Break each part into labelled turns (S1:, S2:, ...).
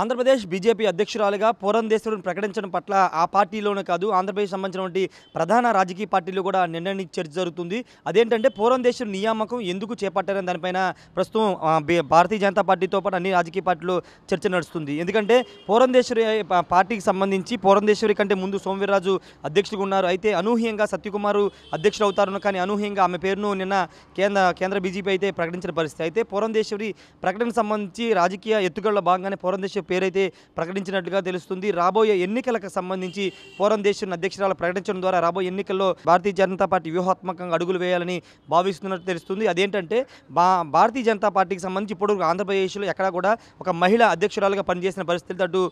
S1: Andhra Pradesh BJP అధ్యక్షురాలుగా పురంధేశ్వరుని ప్రకటించడం పట్ల ఆ పార్టీలోనే కాదు ఆంధ్రప్రదేశ్ సంబంధించినటువంటి ప్రధాన రాజకీయ పార్టీలు కూడా నిర్ణయాన్ని చర్చ జరుగుతుంది అదేంటంటే పురంధేశ్వరి నియామకం ఎందుకు చేపట్టారని దానిపైన ప్రస్తుతం భారతీయ జనతా పార్టీతో పాటు అన్ని రాజకీయ పార్టీలు చర్చ నడుస్తుంది ఎందుకంటే పురంధేశ్వరి పార్టీకి సంబంధించి పురంధేశ్వరి కంటే ముందు సోమవీర్రాజు అధ్యక్షుడు ఉన్నారు అయితే అనూహ్యంగా సత్యకుమారు అధ్యక్షుడు అవుతారు కానీ అనూహ్యంగా ఆమె పేరును నిన్న కేంద్ర కేంద్ర బీజేపీ అయితే ప్రకటించిన పరిస్థితి అయితే పురంధేశ్వరి ప్రకటన సంబంధించి రాజకీయ ఎత్తుకల్లో భాగంగానే పురంధేశ్వరి పేరైతే ప్రకటించినట్లుగా తెలుస్తుంది రాబోయే ఎన్నికలకు సంబంధించి ఫోరం దేశం అధ్యక్షురాలు ప్రకటించడం ద్వారా రాబోయే ఎన్నికల్లో భారతీయ జనతా పార్టీ వ్యూహాత్మకంగా అడుగులు వేయాలని భావిస్తున్నట్టు తెలుస్తుంది అదేంటంటే బా భారతీయ జనతా పార్టీకి సంబంధించి ఇప్పుడు ఆంధ్రప్రదేశ్లో ఎక్కడ కూడా ఒక మహిళ అధ్యక్షురాలుగా పనిచేసిన పరిస్థితి అటు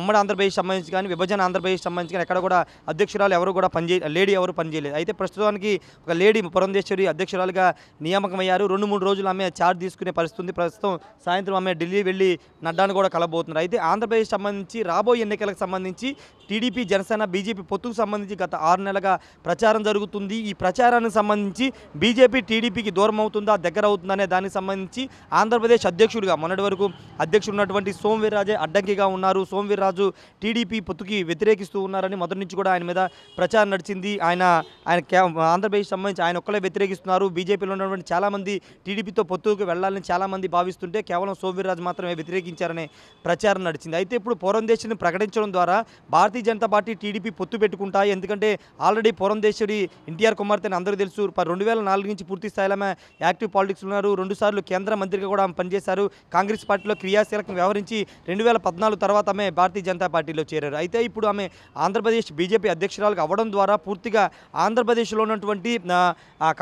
S1: ఉమ్మడి ఆంధ్రప్రదేశ్ సంబంధించి కానీ విభజన ఆంధ్రప్రదేశ్ సంబంధించి కానీ ఎక్కడ కూడా అధ్యక్షురాలు ఎవరు కూడా పనిచే లేడీ ఎవరు పనిచేయలేదు అయితే ప్రస్తుతానికి ఒక లేడీ పురంధేశ్వరి అధ్యక్షురాలుగా నియామకమయ్యారు రెండు మూడు రోజులు ఆమె చార్జ్ తీసుకునే పరిస్థితి ప్రస్తుతం సాయంత్రం ఆమె ఢిల్లీ వెళ్ళి నడ్డాను కూడా కలబో ఉండబోతున్నారు అయితే ఆంధ్రప్రదేశ్ సంబంధించి రాబోయే ఎన్నికలకు సంబంధించి టీడీపీ జనసేన బీజేపీ పొత్తుకు సంబంధించి గత ఆరు నెలలుగా ప్రచారం జరుగుతుంది ఈ ప్రచారానికి సంబంధించి బీజేపీ టీడీపీకి దూరం అవుతుందా దగ్గర అవుతుందనే దానికి సంబంధించి ఆంధ్రప్రదేశ్ అధ్యక్షుడిగా మొన్నటి వరకు అధ్యక్షుడు ఉన్నటువంటి సోమవీర్రాజే అడ్డంకిగా ఉన్నారు సోమవీర్రాజు టీడీపీ పొత్తుకి వ్యతిరేకిస్తూ ఉన్నారని మొదటి నుంచి కూడా ఆయన మీద ప్రచారం నడిచింది ఆయన ఆయన ఆంధ్రప్రదేశ్ సంబంధించి ఆయన ఒక్కలే వ్యతిరేకిస్తున్నారు బీజేపీలో ఉన్నటువంటి చాలామంది టీడీపీతో పొత్తుకు వెళ్లాలని చాలామంది భావిస్తుంటే కేవలం సోమవీర్రాజు మాత్రమే వ్యతిరేకించారనే ప్రచారం నడిచింది అయితే ఇప్పుడు పురంధేశ్వరిని ప్రకటించడం ద్వారా భారతీయ జనతా పార్టీ టీడీపీ పొత్తు పెట్టుకుంటాయి ఎందుకంటే ఆల్రెడీ పురంధేశ్వరి ఎన్టీఆర్ కుమార్తెని అందరూ తెలుసు రెండు వేల నాలుగు నుంచి పూర్తి స్థాయిలో ఆమె యాక్టివ్ పాలిటిక్స్ ఉన్నారు రెండుసార్లు కేంద్ర మంత్రిగా కూడా ఆమె పనిచేశారు కాంగ్రెస్ పార్టీలో క్రియాశీలకంగా వ్యవహరించి రెండు వేల పద్నాలుగు తర్వాత ఆమె భారతీయ జనతా పార్టీలో చేరారు అయితే ఇప్పుడు ఆమె ఆంధ్రప్రదేశ్ బీజేపీ అధ్యక్షురాలకు అవ్వడం ద్వారా పూర్తిగా ఆంధ్రప్రదేశ్లో ఉన్నటువంటి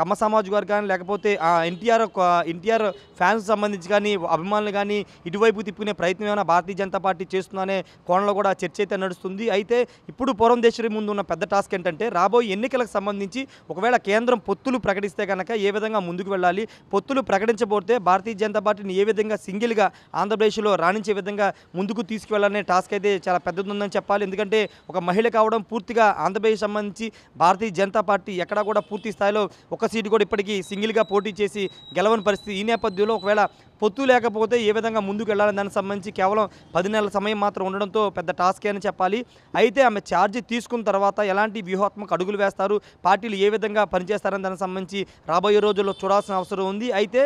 S1: కమ్మ సమాజ్ వర్గాన్ని కానీ లేకపోతే ఎన్టీఆర్ ఎన్టీఆర్ ఫ్యాన్స్ సంబంధించి కానీ అభిమానులు కానీ ఇటువైపు తిప్పుకునే ప్రయత్నం ఏమైనా భారతీయ జనతా పార్టీ చేస్తుందనే కోణంలో కూడా చర్చ అయితే నడుస్తుంది అయితే ఇప్పుడు పురంధేశ్వరి ముందు ఉన్న పెద్ద టాస్క్ ఏంటంటే రాబోయే ఎన్నికలకు సంబంధించి ఒకవేళ కేంద్రం పొత్తులు ప్రకటిస్తే కనుక ఏ విధంగా ముందుకు వెళ్ళాలి పొత్తులు ప్రకటించబోతే భారతీయ జనతా పార్టీని ఏ విధంగా సింగిల్గా ఆంధ్రప్రదేశ్లో రాణించే విధంగా ముందుకు తీసుకువెళ్ళాలనే టాస్క్ అయితే చాలా పెద్దది ఉందని చెప్పాలి ఎందుకంటే ఒక మహిళ కావడం పూర్తిగా ఆంధ్రప్రదేశ్ సంబంధించి భారతీయ జనతా పార్టీ ఎక్కడా కూడా పూర్తి స్థాయిలో ఒక సీటు కూడా ఇప్పటికీ సింగిల్గా పోటీ చేసి గెలవని పరిస్థితి ఈ నేపథ్యంలో ఒకవేళ పొత్తు లేకపోతే ఏ విధంగా ముందుకు వెళ్ళాలని దానికి సంబంధించి కేవలం పది నెలల సమయం మాత్రం ఉండడంతో పెద్ద టాస్కే అని చెప్పాలి అయితే ఆమె ఛార్జీ తీసుకున్న తర్వాత ఎలాంటి వ్యూహాత్మక అడుగులు వేస్తారు పార్టీలు ఏ విధంగా పనిచేస్తారని దానికి సంబంధించి రాబోయే రోజుల్లో చూడాల్సిన అవసరం ఉంది అయితే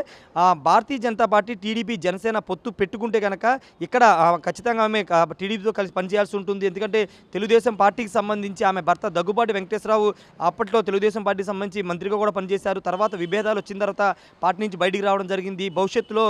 S1: భారతీయ జనతా పార్టీ టీడీపీ జనసేన పొత్తు పెట్టుకుంటే కనుక ఇక్కడ ఖచ్చితంగా ఆమె టీడీపీతో కలిసి పనిచేయాల్సి ఉంటుంది ఎందుకంటే తెలుగుదేశం పార్టీకి సంబంధించి ఆమె భర్త దగ్గుబాటి వెంకటేశ్వరరావు అప్పట్లో తెలుగుదేశం పార్టీకి సంబంధించి మంత్రిగా కూడా పనిచేశారు తర్వాత విభేదాలు వచ్చిన తర్వాత పార్టీ నుంచి బయటికి రావడం జరిగింది భవిష్యత్తులో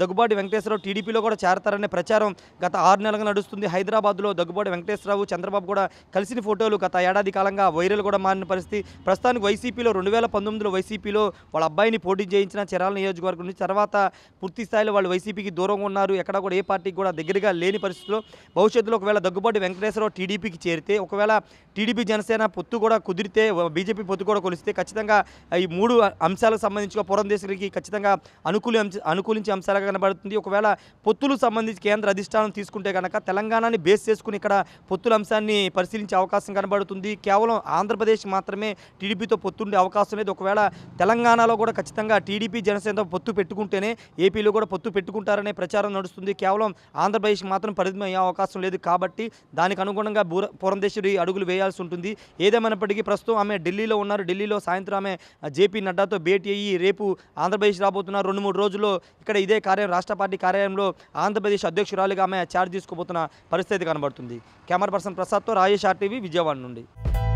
S1: దగ్గుబాటి వెంకటేశ్వరరావు టీడీపీలో కూడా చేరతారనే ప్రచారం గత ఆరు నెలలుగా నడుస్తుంది హైదరాబాద్లో దగ్గుబాటి వెంకటేశ్వరరావు చంద్రబాబు కూడా కలిసిన ఫోటోలు గత ఏడాది కాలంగా వైరల్ కూడా మారిన పరిస్థితి ప్రస్తుతానికి వైసీపీలో రెండు వేల పంతొమ్మిదిలో వైసీపీలో వాళ్ళ అబ్బాయిని పోటీ చేయించిన చిరాల నియోజకవర్గం నుంచి తర్వాత పూర్తి స్థాయిలో వాళ్ళు వైసీపీకి దూరంగా ఉన్నారు ఎక్కడ కూడా ఏ పార్టీకి కూడా దగ్గరగా లేని పరిస్థితిలో భవిష్యత్తులో ఒకవేళ దగ్గుబాటి వెంకటేశ్వరరావు టీడీపీకి చేరితే ఒకవేళ టీడీపీ జనసేన పొత్తు కూడా కుదిరితే బీజేపీ పొత్తు కూడా కొలిస్తే ఖచ్చితంగా ఈ మూడు అంశాలకు సంబంధించి పురంధేశ్వరికి ఖచ్చితంగా అనుకూల అనుకూల గురించి అంశాలుగా కనబడుతుంది ఒకవేళ పొత్తులు సంబంధించి కేంద్ర అధిష్టానం తీసుకుంటే కనుక తెలంగాణని బేస్ చేసుకుని ఇక్కడ పొత్తుల అంశాన్ని పరిశీలించే అవకాశం కనబడుతుంది కేవలం ఆంధ్రప్రదేశ్ మాత్రమే టీడీపీతో పొత్తుండే అవకాశం లేదు ఒకవేళ తెలంగాణలో కూడా ఖచ్చితంగా టీడీపీ జనసేనతో పొత్తు పెట్టుకుంటేనే ఏపీలో కూడా పొత్తు పెట్టుకుంటారనే ప్రచారం నడుస్తుంది కేవలం ఆంధ్రప్రదేశ్ మాత్రం పరిమితం అయ్యే అవకాశం లేదు కాబట్టి దానికి అనుగుణంగా బూర పురంధేశ్వరి అడుగులు వేయాల్సి ఉంటుంది ఏదేమైనప్పటికీ ప్రస్తుతం ఆమె ఢిల్లీలో ఉన్నారు ఢిల్లీలో సాయంత్రం ఆమె జేపీ నడ్డాతో భేటీ అయ్యి రేపు ఆంధ్రప్రదేశ్ రాబోతున్నారు రెండు మూడు రోజుల్లో ఇక్కడ ఇదే కార్యం రాష్ట్ర పార్టీ కార్యాలయంలో ఆంధ్రప్రదేశ్ అధ్యక్షురాలుగా ఆమె ఛార్జ్ తీసుకోబోతున్న పరిస్థితి కనబడుతుంది కెమెరా పర్సన్ ప్రసాద్తో రాజేష్ ఆర్టీవీ విజయవాడ నుండి